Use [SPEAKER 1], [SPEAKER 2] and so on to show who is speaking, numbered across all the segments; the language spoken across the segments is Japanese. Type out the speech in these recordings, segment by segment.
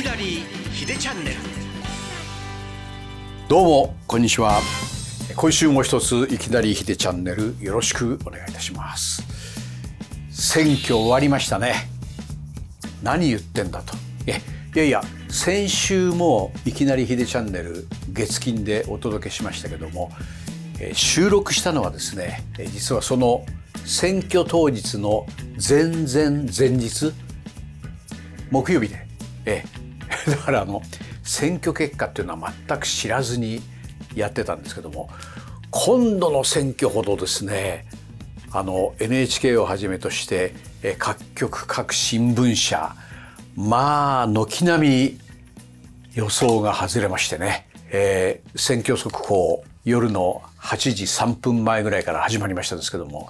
[SPEAKER 1] きだりひでチャンネルどうもこんにちは今週も一ついきなりひでチャンネルよろしくお願いいたします選挙終わりましたね何言ってんだといやいや先週もいきなりひでチャンネル月金でお届けしましたけども収録したのはですね実はその選挙当日の前々前日木曜日でえ だからあの選挙結果っていうのは全く知らずにやってたんですけども今度の選挙ほどですねあの NHK をはじめとして各局各新聞社まあ軒並み予想が外れましてね、えー、選挙速報夜の8時3分前ぐらいから始まりましたですけども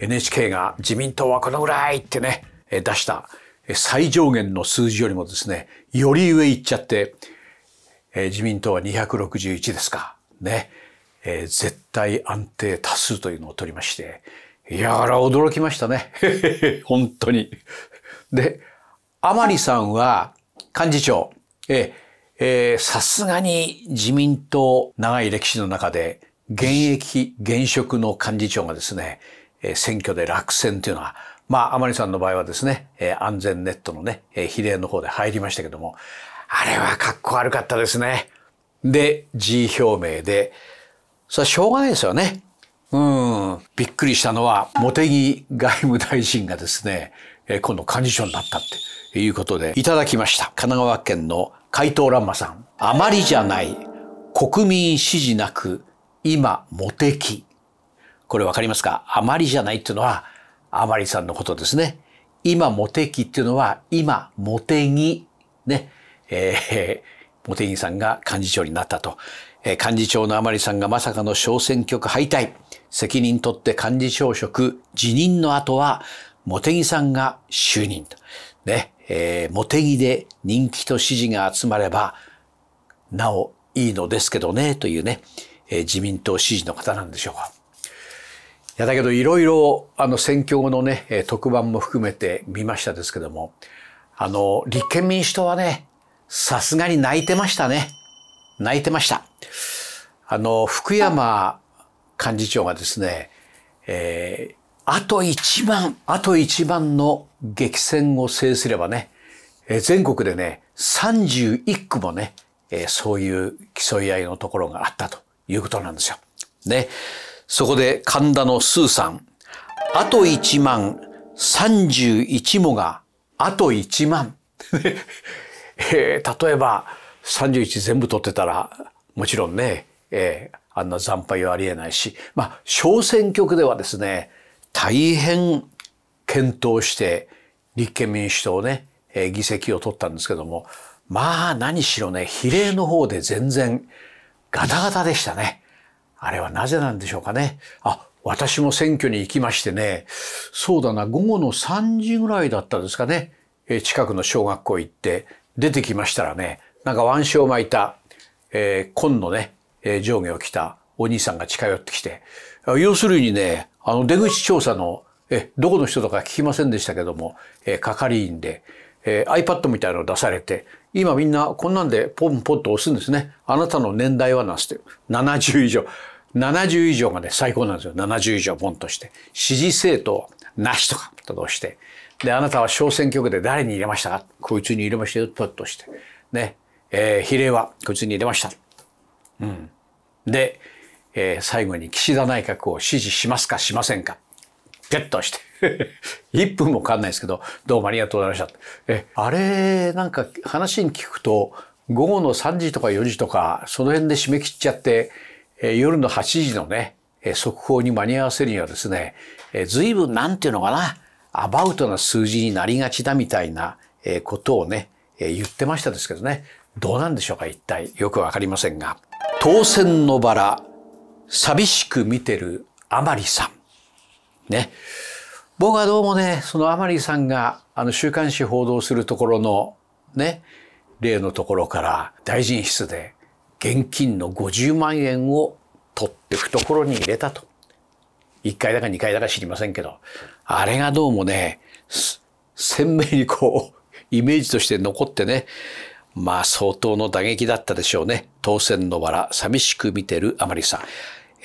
[SPEAKER 1] NHK が自民党はこのぐらいってね出した最上限の数字よりもですね、より上行っちゃって、えー、自民党は261ですか。ね。えー、絶対安定多数というのを取りまして、いやら驚きましたね。本当に。で、甘利さんは幹事長、ええー、さすがに自民党長い歴史の中で現役、現職の幹事長がですね、選挙で落選というのはまあ、天野さんの場合はですね、えー、安全ネットのね、えー、比例の方で入りましたけども、あれはかっこ悪かったですね。で、G 表明で、それはしょうがないですよね。うん。びっくりしたのは、茂木外務大臣がですね、えー、今度幹事長になったっていうことで、いただきました。神奈川県の回答欄馬さん。あまりじゃない、国民支持なく、今、茂木。これわかりますかあまりじゃないっていうのは、あまりさんのことですね。今モテキっていうのは、今モテギ。ね。えー、モテギさんが幹事長になったと。えー、幹事長のあまりさんがまさかの小選挙区敗退。責任取って幹事長職辞任の後は、モテギさんが就任と。ね。えー、モテギで人気と支持が集まれば、なおいいのですけどね、というね、えー、自民党支持の方なんでしょうか。やだけどいろいろあの選挙後のね特番も含めて見ましたですけどもあの立憲民主党はねさすがに泣いてましたね泣いてましたあの福山幹事長がですね、えー、あと一番あと一番の激戦を制すればね全国でね31区もねそういう競い合いのところがあったということなんですよ。ね。そこで神田のスーさん、あと1万31もがあと1万。えー、例えば31全部取ってたらもちろんね、えー、あんな惨敗はありえないし、まあ、小選挙区ではですね、大変検討して立憲民主党ね、えー、議席を取ったんですけども、まあ何しろね、比例の方で全然ガタガタでしたね。あれはなぜなんでしょうかね。あ、私も選挙に行きましてね、そうだな、午後の3時ぐらいだったですかね。え近くの小学校行って、出てきましたらね、なんか腕章巻いた、えー、紺のね、えー、上下を着たお兄さんが近寄ってきて、要するにね、あの出口調査の、え、どこの人とか聞きませんでしたけども、えー、係員で、えー、iPad みたいなのを出されて、今みんなこんなんでポンポンと押すんですね。あなたの年代はなんすって、70以上。70以上がね、最高なんですよ。70以上ポンとして。支持政党なしとか、とどうして。で、あなたは小選挙区で誰に入れましたかこいつに入れましたよ、ポッとして。ね。えー、比例はこいつに入れました。うん。で、えー、最後に岸田内閣を支持しますかしませんかゲットして。1 分もかかんないですけど、どうもありがとうございました。え、あれ、なんか話に聞くと、午後の3時とか4時とか、その辺で締め切っちゃって、え夜の8時のね、え速報に間に合わせるにはですね、えー、随分なんていうのかな、アバウトな数字になりがちだみたいな、えことをね、え言ってましたですけどね、どうなんでしょうか一体。よくわかりませんが。当選のバラ、寂しく見てるあまりさん。ね。僕はどうもね、そのあまりさんが、あの、週刊誌報道するところの、ね、例のところから大臣室で現金の50万円を取って懐に入れたと。1回だか2回だか知りませんけど、あれがどうもね、鮮明にこう、イメージとして残ってね、まあ相当の打撃だったでしょうね。当選のバラ、寂しく見てるあまりさん。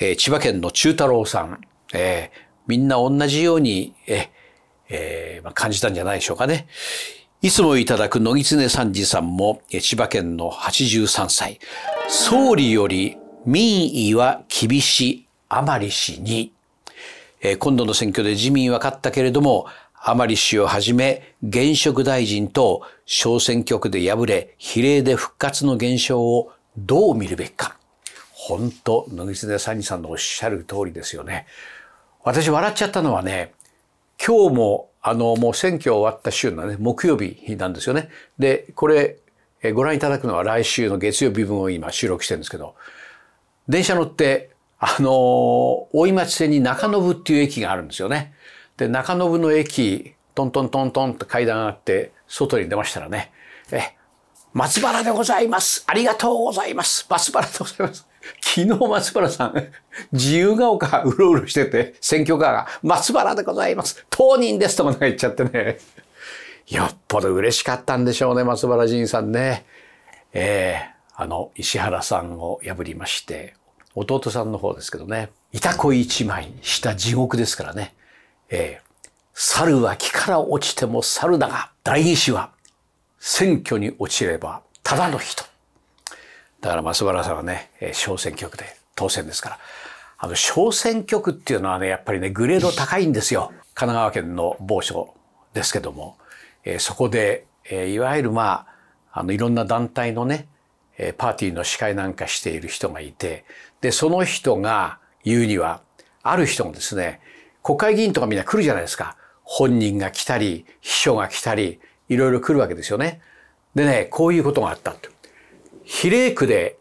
[SPEAKER 1] えー、千葉県の中太郎さん。えー、みんな同じように、えー、え感じたんじゃないでしょうかね。いつもいただく野木常三次さんも千葉県の83歳。総理より民意は厳し、い、甘利氏に。今度の選挙で自民は勝ったけれども、甘利氏をはじめ現職大臣と小選挙区で敗れ、比例で復活の現象をどう見るべきか。本当、野木常三次さんのおっしゃる通りですよね。私笑っちゃったのはね、今日もあのもう選挙終わった週のね木曜日なんですよね。でこれご覧いただくのは来週の月曜日分を今収録してるんですけど電車乗ってあの大井町線に中延っていう駅があるんですよね。で中延の駅トントントントンと階段があって外に出ましたらねえ松原でございます。ありがとうございます。松原でございます。昨日松原さん、自由が丘うろうろしてて、選挙カーが、松原でございます。当人ですとか言っちゃってね。よっぽど嬉しかったんでしょうね、松原仁さんね。えー、あの、石原さんを破りまして、弟さんの方ですけどね、いたこ一枚した地獄ですからね。えー、猿は木から落ちても猿だが、第二子は選挙に落ちればただの人。だから松原さんはね、小選挙区で当選ですから。あの、小選挙区っていうのはね、やっぱりね、グレード高いんですよ。神奈川県の某所ですけども、えー、そこで、えー、いわゆるまあ、あの、いろんな団体のね、えー、パーティーの司会なんかしている人がいて、で、その人が言うには、ある人もですね、国会議員とかみんな来るじゃないですか。本人が来たり、秘書が来たり、いろいろ来るわけですよね。でね、こういうことがあった比例区で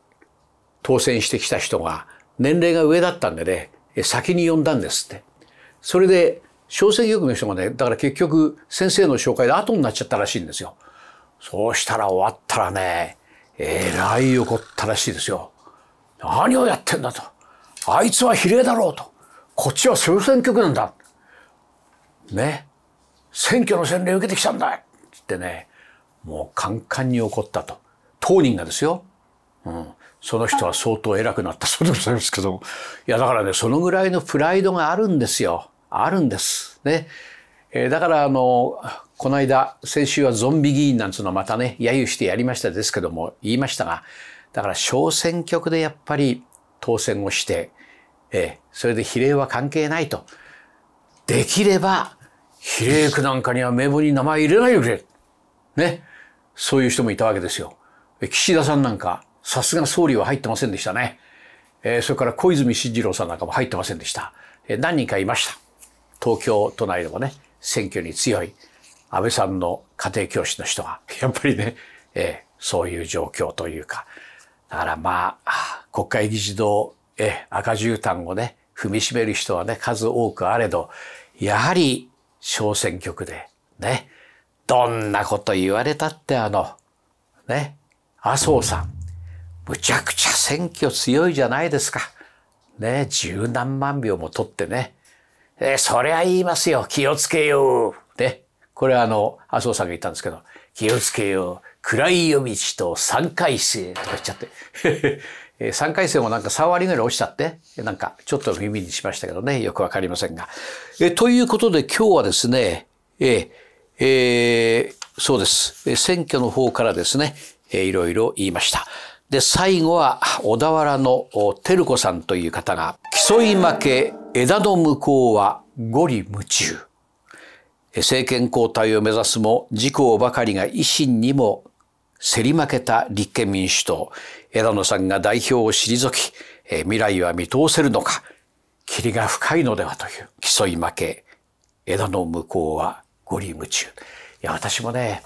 [SPEAKER 1] 当選してきた人が年齢が上だったんでね、先に呼んだんですって。それで、小選挙区の人がね、だから結局先生の紹介で後になっちゃったらしいんですよ。そうしたら終わったらね、えらい怒ったらしいですよ。何をやってんだと。あいつは比例だろうと。こっちは小選挙区なんだ。ね。選挙の洗礼を受けてきたんだってね、もうカンカンに怒ったと。当人がですよ、うん、その人は相当偉くなったそうでございますけども。いや、だからね、そのぐらいのプライドがあるんですよ。あるんです。ね。えー、だから、あの、この間、先週はゾンビ議員なんつうのまたね、揶揄してやりましたですけども、言いましたが、だから小選挙区でやっぱり当選をして、えー、それで比例は関係ないと。できれば、比例区なんかには名簿に名前入れないでくれ。ね。そういう人もいたわけですよ。岸田さんなんか、さすが総理は入ってませんでしたね。えー、それから小泉進次郎さんなんかも入ってませんでした。えー、何人かいました。東京都内でもね、選挙に強い安倍さんの家庭教師の人が、やっぱりね、えー、そういう状況というか、だからまあ、国会議事堂、えー、赤絨毯をね、踏みしめる人はね、数多くあれど、やはり小選挙区で、ね、どんなこと言われたってあの、ね、麻生さん、むちゃくちゃ選挙強いじゃないですか。ね、十何万票も取ってね。え、そりゃ言いますよ。気をつけよう。ね。これはあの、麻生さんが言ったんですけど、気をつけよう。暗い夜道と三回生とか言っちゃって。3 回生もなんか3割ぐらい落ちちゃって、なんかちょっと耳にしましたけどね、よくわかりませんが。えということで今日はですね、ええー、そうです。選挙の方からですね、えいろいろ言いました。で、最後は小田原の照子さんという方が、競い負け枝の向こうは五里夢中。政権交代を目指すも自公ばかりが維新にも競り負けた立憲民主党。枝野さんが代表を退き、え未来は見通せるのか。霧が深いのではという競い負け。枝の向こうは五里夢中。いや、私もね、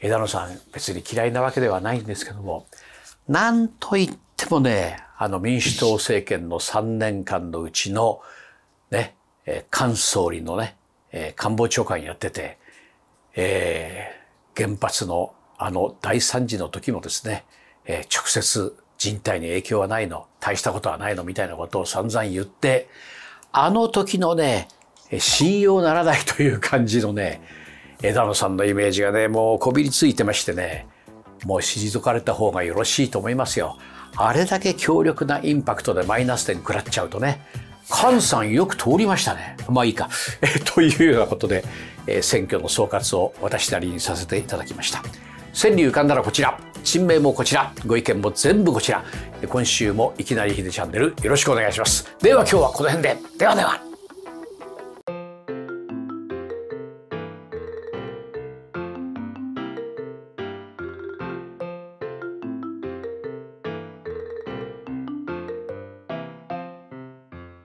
[SPEAKER 1] 枝野さん別に嫌いなわけではないんですけども、なんといってもね、あの民主党政権の3年間のうちの、ね、え菅総理のね、え官房長官やってて、えー、原発のあの大惨事の時もですね、えー、直接人体に影響はないの、大したことはないのみたいなことを散々言って、あの時のね、信用ならないという感じのね、うん枝野さんのイメージがねもうこびりついてましてねもう退かれた方がよろしいと思いますよあれだけ強力なインパクトでマイナス点食らっちゃうとね菅さんよく通りましたねまあいいか というようなことで、え選挙の総括を私なりにさせていただきました川柳浮かんだらこちら陳名もこちらご意見も全部こちら今週もいきなりひでチャンネルよろしくお願いしますでは今日はこの辺でではでは